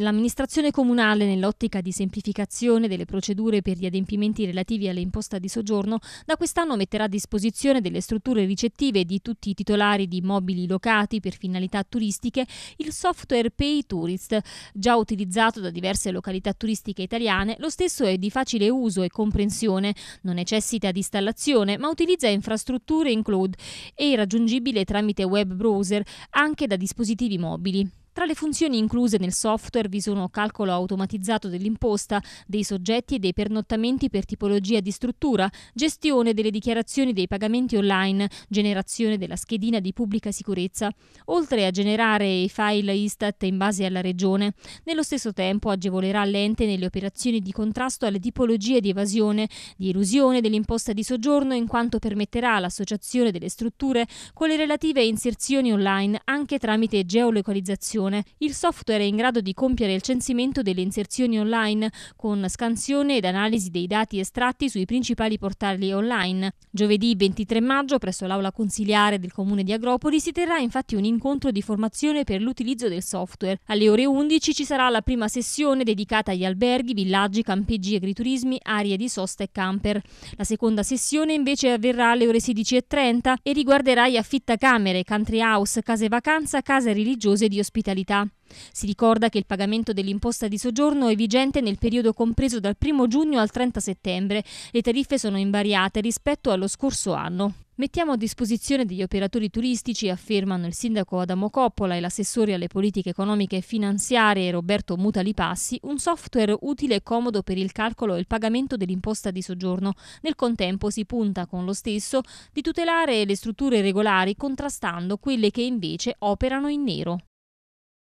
L'amministrazione comunale, nell'ottica di semplificazione delle procedure per gli adempimenti relativi all'imposta di soggiorno, da quest'anno metterà a disposizione delle strutture ricettive di tutti i titolari di immobili locati per finalità turistiche il software Pay Tourist. Già utilizzato da diverse località turistiche italiane, lo stesso è di facile uso e comprensione, non necessita di installazione, ma utilizza infrastrutture in cloud e raggiungibile tramite web browser anche da dispositivi mobili. Tra le funzioni incluse nel software vi sono calcolo automatizzato dell'imposta, dei soggetti e dei pernottamenti per tipologia di struttura, gestione delle dichiarazioni dei pagamenti online, generazione della schedina di pubblica sicurezza, oltre a generare i file ISTAT in base alla regione. Nello stesso tempo agevolerà l'ente nelle operazioni di contrasto alle tipologie di evasione, di elusione dell'imposta di soggiorno in quanto permetterà all'associazione delle strutture con le relative inserzioni online anche tramite geolocalizzazione produzione. Il software è in grado di compiere il censimento delle inserzioni online con scansione ed analisi dei dati estratti sui principali portali online. Giovedì 23 maggio presso l'aula consiliare del comune di Agropoli si terrà infatti un incontro di formazione per l'utilizzo del software. Alle ore 11 ci sarà la prima sessione dedicata agli alberghi, villaggi, campeggi, agriturismi, aree di sosta e camper. La seconda sessione invece avverrà alle ore 16.30 e riguarderà gli affittacamere, country house, case vacanza, case religiose di ospitalità fiscalità. Si ricorda che il pagamento dell'imposta di soggiorno è vigente nel periodo compreso dal 1 giugno al 30 settembre. Le tariffe sono invariate rispetto allo scorso anno. Mettiamo a disposizione degli operatori turistici, affermano il sindaco Adamo Coppola e l'assessore alle politiche economiche e finanziarie Roberto Mutalipassi, un software utile e comodo per il calcolo e il pagamento dell'imposta di soggiorno. Nel contempo si punta con lo stesso di tutelare le strutture regolari contrastando quelle che invece operano in nero.